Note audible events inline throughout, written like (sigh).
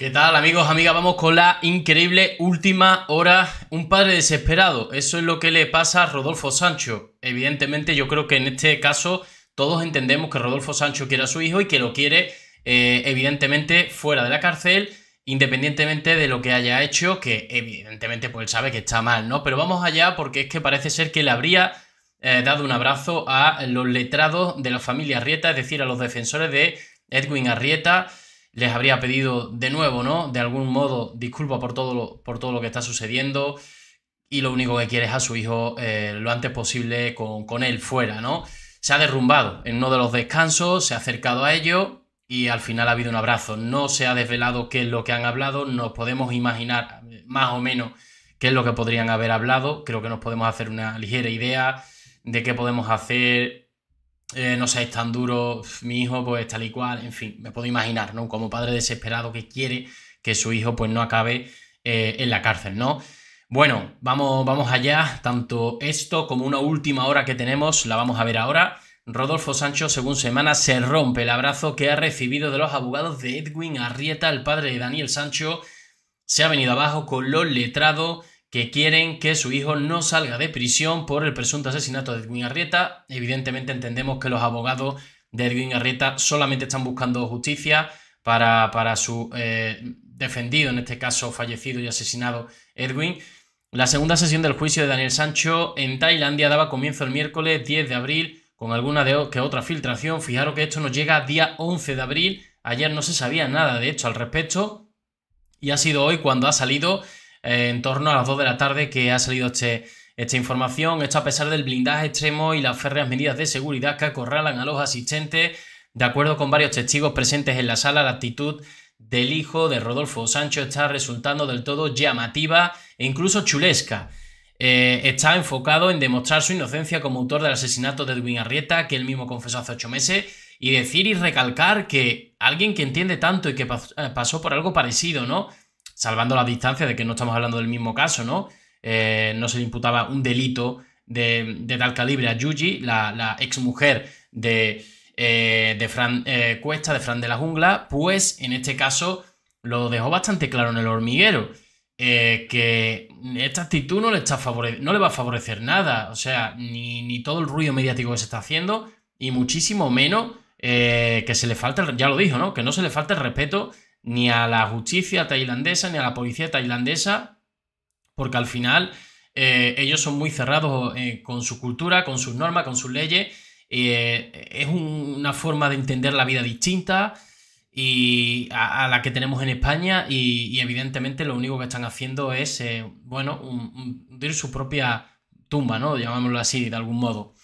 ¿Qué tal amigos, amigas? Vamos con la increíble última hora. Un padre desesperado. Eso es lo que le pasa a Rodolfo Sancho. Evidentemente yo creo que en este caso todos entendemos que Rodolfo Sancho quiere a su hijo y que lo quiere eh, evidentemente fuera de la cárcel, independientemente de lo que haya hecho, que evidentemente pues él sabe que está mal, ¿no? Pero vamos allá porque es que parece ser que le habría eh, dado un abrazo a los letrados de la familia Arrieta, es decir, a los defensores de Edwin Arrieta les habría pedido de nuevo, ¿no? De algún modo, disculpa por todo lo, por todo lo que está sucediendo y lo único que quiere es a su hijo eh, lo antes posible con, con él fuera, ¿no? Se ha derrumbado en uno de los descansos, se ha acercado a ello y al final ha habido un abrazo. No se ha desvelado qué es lo que han hablado, nos podemos imaginar más o menos qué es lo que podrían haber hablado, creo que nos podemos hacer una ligera idea de qué podemos hacer eh, no seáis tan duro mi hijo, pues tal y cual, en fin, me puedo imaginar, ¿no? Como padre desesperado que quiere que su hijo pues no acabe eh, en la cárcel, ¿no? Bueno, vamos, vamos allá, tanto esto como una última hora que tenemos, la vamos a ver ahora. Rodolfo Sancho, según semana, se rompe el abrazo que ha recibido de los abogados de Edwin Arrieta, el padre de Daniel Sancho. Se ha venido abajo con los letrados que quieren que su hijo no salga de prisión por el presunto asesinato de Edwin Arrieta. Evidentemente entendemos que los abogados de Edwin Arrieta solamente están buscando justicia para, para su eh, defendido, en este caso fallecido y asesinado Edwin. La segunda sesión del juicio de Daniel Sancho en Tailandia daba comienzo el miércoles 10 de abril con alguna de, que otra filtración. Fijaros que esto nos llega día 11 de abril. Ayer no se sabía nada de hecho al respecto y ha sido hoy cuando ha salido eh, en torno a las 2 de la tarde que ha salido este, esta información. Esto a pesar del blindaje extremo y las férreas medidas de seguridad que acorralan a los asistentes. De acuerdo con varios testigos presentes en la sala, la actitud del hijo de Rodolfo Sancho está resultando del todo llamativa e incluso chulesca. Eh, está enfocado en demostrar su inocencia como autor del asesinato de Edwin Arrieta, que él mismo confesó hace ocho meses, y decir y recalcar que alguien que entiende tanto y que eh, pasó por algo parecido, ¿no? salvando la distancia de que no estamos hablando del mismo caso, ¿no? Eh, no se le imputaba un delito de, tal calibre a Yuji, la, ex mujer eh, de, Fran eh, Cuesta, de Fran de la Jungla, pues en este caso lo dejó bastante claro en el hormiguero. que esta actitud no le, está no le va a favorecer nada, o sea, ni, todo el ruido mediático que se está haciendo, y muchísimo menos que se le falta, ya lo dijo, ¿no? Que no se le falta el respeto ni a la justicia tailandesa, ni a la policía tailandesa, porque al final eh, ellos son muy cerrados eh, con su cultura, con sus normas, con sus leyes. Eh, es una forma de entender la vida distinta y a, la que tenemos en España y, evidentemente lo único que están haciendo es, bueno, hundir su propia tumba, ¿no? Llamámoslo así, de algún modo.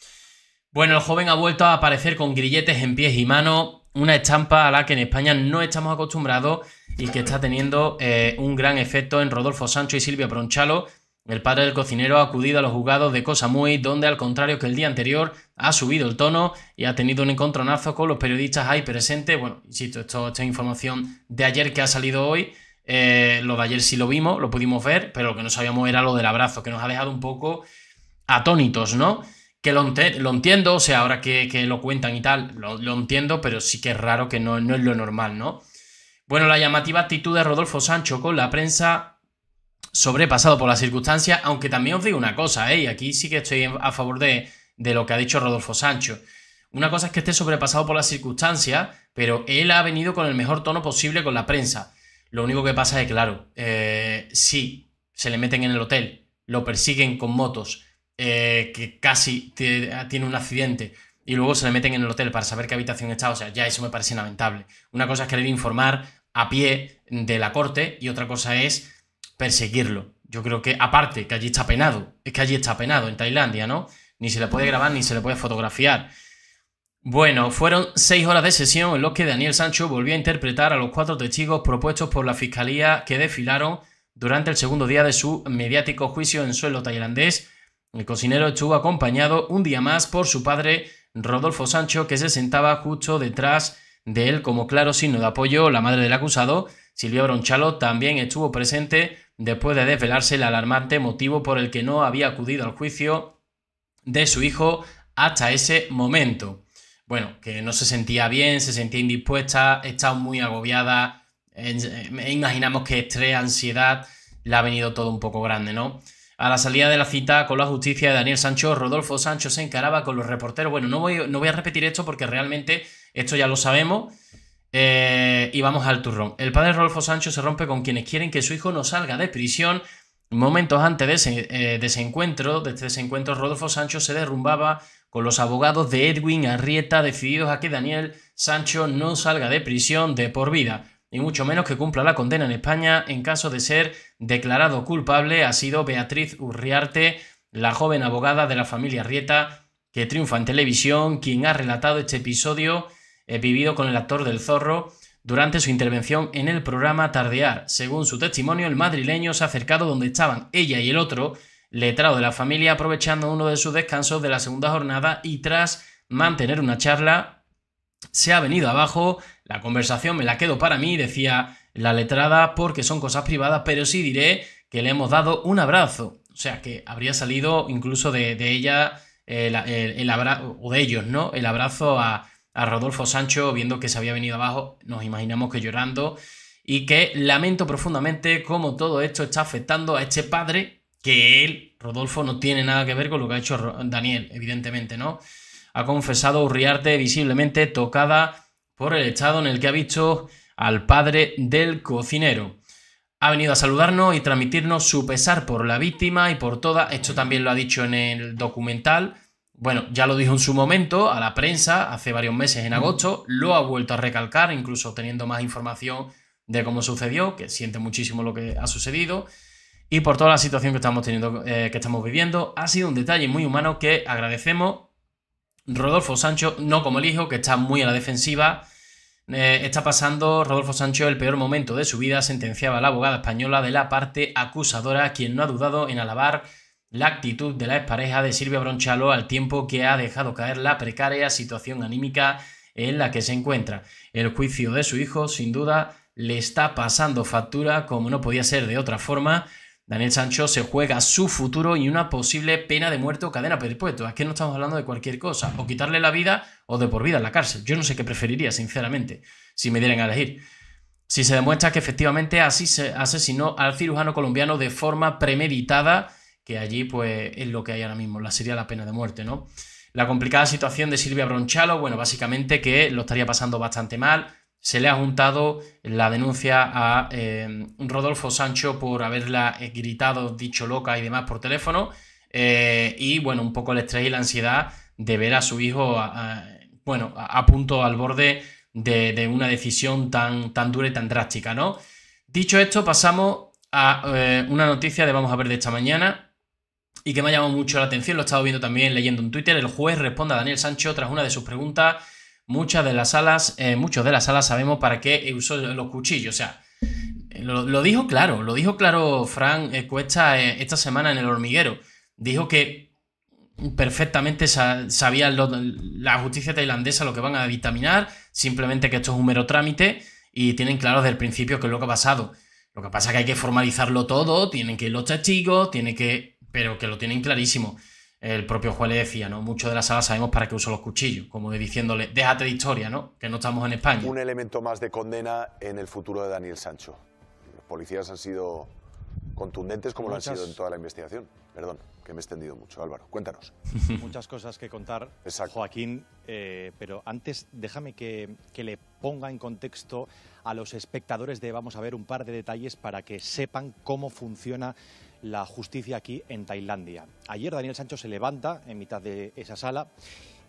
Bueno, el joven ha vuelto a aparecer con grilletes en pies y manos una estampa a la que en España no estamos acostumbrados y que está teniendo eh, un gran efecto en Rodolfo Sancho y Silvia Bronchalo. El padre del cocinero ha acudido a los juzgados de Cosa Muy, donde al contrario que el día anterior ha subido el tono y ha tenido un encontronazo con los periodistas ahí presentes. Bueno, insisto, esto, esta información de ayer que ha salido hoy. Eh, lo de ayer sí lo vimos, lo pudimos ver, pero lo que no sabíamos era lo del abrazo, que nos ha dejado un poco atónitos, ¿no? lo, entiendo, o sea, ahora que, lo cuentan y tal, lo, entiendo, pero sí que es raro que no, es lo normal, ¿no? Bueno, la llamativa actitud de Rodolfo Sancho con la prensa sobrepasado por las circunstancias, aunque también os digo una cosa, ¿eh? aquí sí que estoy a favor de, lo que ha dicho Rodolfo Sancho. Una cosa es que esté sobrepasado por las circunstancias, pero él ha venido con el mejor tono posible con la prensa. Lo único que pasa es, claro, eh, sí, se le meten en el hotel, lo persiguen con motos, eh, que casi ah, tiene un accidente y luego se le meten en el hotel para saber qué habitación está, o sea, ya eso me parece lamentable. Una cosa es querer informar a pie de la corte y otra cosa es perseguirlo. Yo creo que, aparte, que allí está penado, es que allí está penado, en Tailandia, ¿no? Ni se le puede grabar ni se le puede fotografiar. Bueno, fueron seis horas de sesión en los que Daniel Sancho volvió a interpretar a los cuatro testigos propuestos por la fiscalía que desfilaron durante el segundo día de su mediático juicio en suelo tailandés el cocinero estuvo acompañado un día más por su padre Rodolfo Sancho, que se sentaba justo detrás de él como claro signo de apoyo. La madre del acusado, Silvia Bronchalo, también estuvo presente después de desvelarse el alarmante motivo por el que no había acudido al juicio de su hijo hasta ese momento. Bueno, que no se sentía bien, se sentía indispuesta, estaba muy agobiada, eh, imaginamos que estrés, ansiedad, le ha venido todo un poco grande, ¿no? A la salida de la cita con la justicia de Daniel Sancho, Rodolfo Sancho se encaraba con los reporteros. Bueno, no voy, a repetir esto porque realmente esto ya lo sabemos. Eh, y vamos al turrón. El padre Rodolfo Sancho se rompe con quienes quieren que su hijo no salga de prisión. Momentos antes de ese, eh, de ese encuentro, este desencuentro, Rodolfo Sancho se derrumbaba con los abogados de Edwin Arrieta, decididos a que Daniel Sancho no salga de prisión de por vida y mucho menos que cumpla la condena en España en caso de ser declarado culpable, ha sido Beatriz Urriarte, la joven abogada de la familia Rieta, que triunfa en televisión, quien ha relatado este episodio eh, vivido con el actor del zorro durante su intervención en el programa Tardear. Según su testimonio, el madrileño se ha acercado donde estaban ella y el otro, letrado de la familia, aprovechando uno de sus descansos de la segunda jornada y tras mantener una charla, se ha venido abajo, la conversación me la quedo para mí, decía la letrada, porque son cosas privadas, pero sí diré que le hemos dado un abrazo. O sea, que habría salido incluso de, ella, eh, el, abrazo, o de ellos, ¿no? El abrazo a, a Rodolfo Sancho viendo que se había venido abajo, nos imaginamos que llorando, y que lamento profundamente cómo todo esto está afectando a este padre, que él, Rodolfo, no tiene nada que ver con lo que ha hecho Daniel, evidentemente, ¿no? ha confesado Urriarte visiblemente tocada por el estado en el que ha visto al padre del cocinero. Ha venido a saludarnos y transmitirnos su pesar por la víctima y por toda. Esto también lo ha dicho en el documental. Bueno, ya lo dijo en su momento a la prensa hace varios meses en agosto. Lo ha vuelto a recalcar, incluso teniendo más información de cómo sucedió, que siente muchísimo lo que ha sucedido y por toda la situación que estamos teniendo, eh, que estamos viviendo. Ha sido un detalle muy humano que agradecemos Rodolfo Sancho, no como el hijo, que está muy a la defensiva. Eh, está pasando Rodolfo Sancho el peor momento de su vida, sentenciaba la abogada española de la parte acusadora, quien no ha dudado en alabar la actitud de la expareja de Silvia Bronchalo al tiempo que ha dejado caer la precaria situación anímica en la que se encuentra. El juicio de su hijo, sin duda, le está pasando factura, como no podía ser de otra forma, Daniel Sancho se juega su futuro y una posible pena de muerte o cadena perpetua. Es que no estamos hablando de cualquier cosa. O quitarle la vida o de por vida en la cárcel. Yo no sé qué preferiría, sinceramente, si me dieran a elegir. Si se demuestra que efectivamente así se asesinó al cirujano colombiano de forma premeditada, que allí pues es lo que hay ahora mismo, la sería la pena de muerte, ¿no? La complicada situación de Silvia Bronchalo, bueno, básicamente que lo estaría pasando bastante mal, se le ha juntado la denuncia a em, Rodolfo Sancho por haberla eh, gritado, dicho loca y demás por teléfono. Eh, y bueno, un poco el estrés y la ansiedad de ver a su hijo, a, bueno, a, punto al borde de, una decisión tan, tan dura y tan drástica, ¿no? Dicho esto, pasamos a eh, una noticia de Vamos a ver de esta mañana y que me ha llamado mucho la atención, lo he estado viendo también leyendo en Twitter. El juez responde a Daniel Sancho tras una de sus preguntas muchas de las salas, eh, muchos de las salas sabemos para qué usó los cuchillos. O sea, lo, dijo claro, lo dijo claro Frank Cuesta eh, esta semana en El Hormiguero. Dijo que perfectamente sabía la justicia tailandesa lo que van a dictaminar, simplemente que esto es un mero trámite y tienen claro desde el principio qué es lo que ha pasado. Lo que pasa es que hay que formalizarlo todo, tienen que ir los testigos, tiene que. pero que lo tienen clarísimo el propio juez le decía, ¿no? Mucho de la sala sabemos para qué uso los cuchillos, como de diciéndole, déjate de historia, ¿no? Que no estamos en España. Un elemento más de condena en el futuro de Daniel Sancho. Los policías han sido contundentes como lo han sido en toda la investigación. Perdón, que me he extendido mucho. Álvaro, cuéntanos. (laughs) Muchas cosas que contar, Joaquín, eh, pero antes déjame que, que, le ponga en contexto a los espectadores de, vamos a ver, un par de detalles para que sepan cómo funciona la justicia aquí en Tailandia. Ayer Daniel Sancho se levanta en mitad de esa sala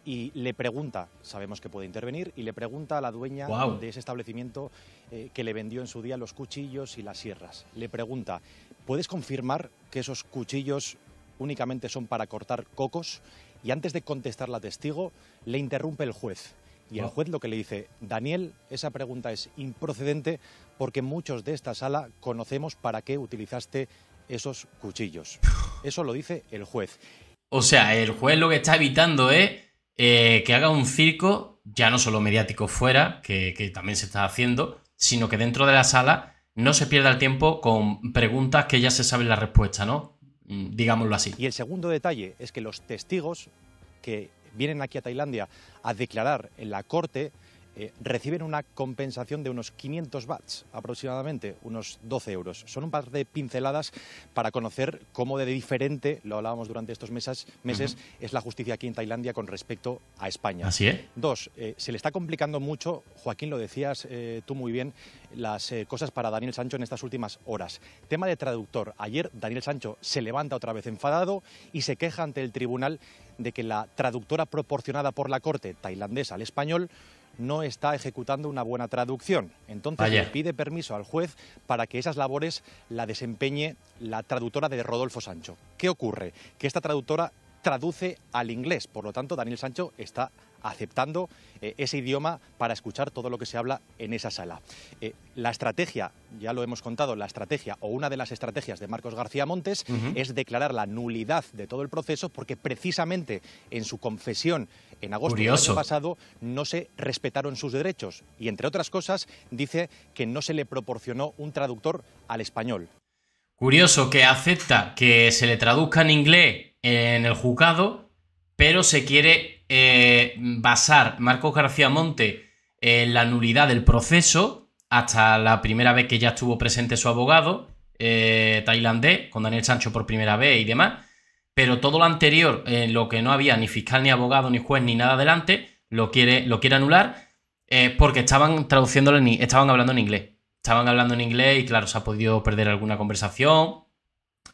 y le pregunta, sabemos que puede intervenir, y le pregunta a la dueña de ese establecimiento eh, que le vendió en su día los cuchillos y las sierras. Le pregunta, ¿puedes confirmar que esos cuchillos únicamente son para cortar cocos? Y antes de contestar la testigo, le interrumpe el juez. Y el juez lo que le dice, Daniel, esa pregunta es improcedente porque muchos de esta sala conocemos para qué utilizaste esos cuchillos. Eso lo dice el juez. O sea, el juez lo que está evitando es eh, que haga un circo, ya no solo mediático fuera, que también se está haciendo, sino que dentro de la sala no se pierda el tiempo con preguntas que ya se sabe la respuesta, ¿no? Mm, digámoslo así. Y el segundo detalle es que los testigos que vienen aquí a Tailandia a declarar en la corte eh, reciben una compensación de unos 500 watts, aproximadamente unos 12 euros. Son un par de pinceladas para conocer cómo de diferente, lo hablábamos durante estos meses, meses es la justicia aquí en Tailandia con respecto a España. Así es. Dos, eh, se le está complicando mucho, Joaquín, lo decías eh, tú muy bien, las cosas para Daniel Sancho en estas últimas horas. Tema de traductor. Ayer Daniel Sancho se levanta otra vez enfadado y se queja ante el tribunal de que la traductora proporcionada por la corte tailandesa al español no está ejecutando una buena traducción. Entonces le pide permiso al juez para que esas labores la desempeñe la traductora de Rodolfo Sancho. ¿Qué ocurre? Que esta traductora traduce al inglés. Por lo tanto, Daniel Sancho está aceptando eh, ese idioma para escuchar todo lo que se habla en esa sala. Eh, la estrategia, ya lo hemos contado, la estrategia o una de las estrategias de Marcos García Montes es declarar la nulidad de todo el proceso porque precisamente en su confesión en agosto del año pasado no se respetaron sus derechos y entre otras cosas dice que no se le proporcionó un traductor al español. Curioso que acepta que se le traduzca en inglés en el juzgado, pero se quiere eh, basar Marcos García Monte en la nulidad del proceso hasta la primera vez que ya estuvo presente su abogado eh, tailandés, con Daniel Sancho por primera vez y demás, pero todo lo anterior, en lo que no había ni fiscal, ni abogado, ni juez, ni nada adelante, lo quiere, lo quiere anular eh, porque estaban traduciéndole ni estaban hablando en inglés. Estaban hablando en inglés y claro, se ha podido perder alguna conversación,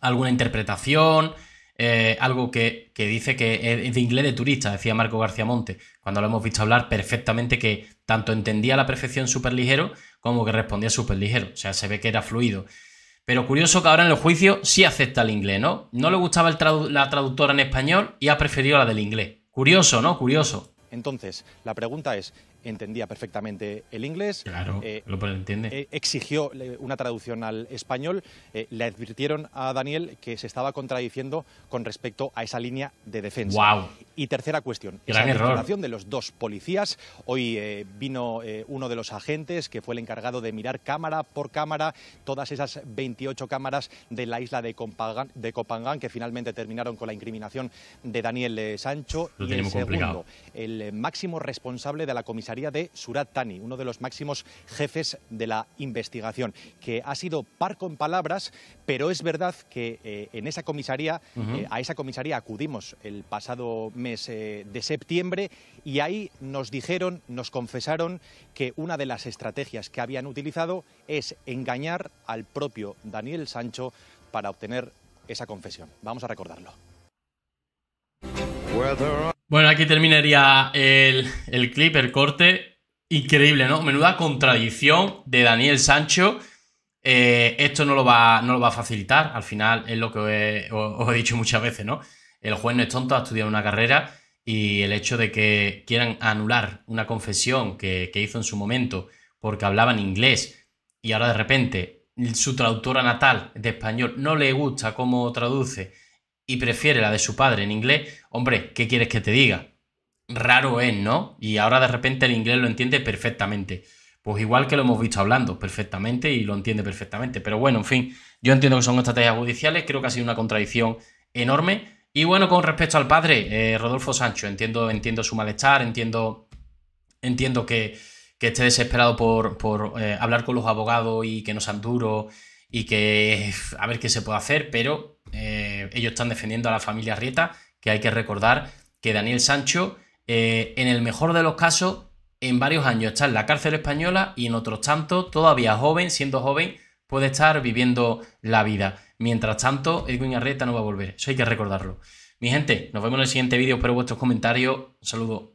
alguna interpretación, eh, algo que, dice que es de inglés de turista, decía Marco García Monte, cuando lo hemos visto hablar perfectamente que tanto entendía la perfección súper ligero como que respondía súper ligero, o sea, se ve que era fluido. Pero curioso que ahora en el juicio sí acepta el inglés, ¿no? No le gustaba la traductora en español y ha preferido la del inglés. Curioso, ¿no? Curioso. Entonces, la pregunta es, entendía perfectamente el inglés. Claro, eh, lo entiende. Eh, exigió una traducción al español. Eh, le advirtieron a Daniel que se estaba contradiciendo con respecto a esa línea de defensa. Wow. Y tercera cuestión, Gran esa declaración de los dos policías. Hoy vino uno de los agentes que fue el encargado de mirar cámara por cámara todas esas 28 cámaras de la isla de Copangán, de que finalmente terminaron con la incriminación de Daniel Sancho. y el segundo, el máximo responsable de la comisaría de Surat Tani, uno de los máximos jefes de la investigación, que ha sido parco en palabras, pero es verdad que eh, en esa comisaría, eh, a esa comisaría acudimos el pasado mes eh, de septiembre y ahí nos dijeron, nos confesaron que una de las estrategias que habían utilizado es engañar al propio Daniel Sancho para obtener esa confesión. Vamos a recordarlo. Bueno, aquí terminaría el, clip, el corte. Increíble, ¿no? Menuda contradicción de Daniel Sancho. Eh, esto no lo, va, lo va a facilitar. Al final es lo que os he, dicho muchas veces, ¿no? El juez no es tonto, ha estudiado una carrera y el hecho de que quieran anular una confesión que, que, hizo en su momento porque hablaba en inglés y ahora de repente su traductora natal de español no le gusta cómo traduce y prefiere la de su padre en inglés, hombre, ¿qué quieres que te diga? Raro es, ¿no? Y ahora de repente el inglés lo entiende perfectamente. Pues igual que lo hemos visto hablando perfectamente y lo entiende perfectamente. Pero bueno, en fin, yo entiendo que son estrategias judiciales, creo que ha sido una contradicción enorme. Y bueno, con respecto al padre, eh, Rodolfo Sancho, entiendo, entiendo su malestar, entiendo, entiendo que, que esté desesperado por, por eh, hablar con los abogados y que no sean duros y que a ver qué se puede hacer, pero eh, ellos están defendiendo a la familia Rieta, que hay que recordar que Daniel Sancho, eh, en el mejor de los casos, en varios años está en la cárcel española y en otros tantos, todavía joven, siendo joven, puede estar viviendo la vida. Mientras tanto, Edwin Arrieta no va a volver. Eso hay que recordarlo. Mi gente, nos vemos en el siguiente vídeo. Espero vuestros comentarios. Un saludo.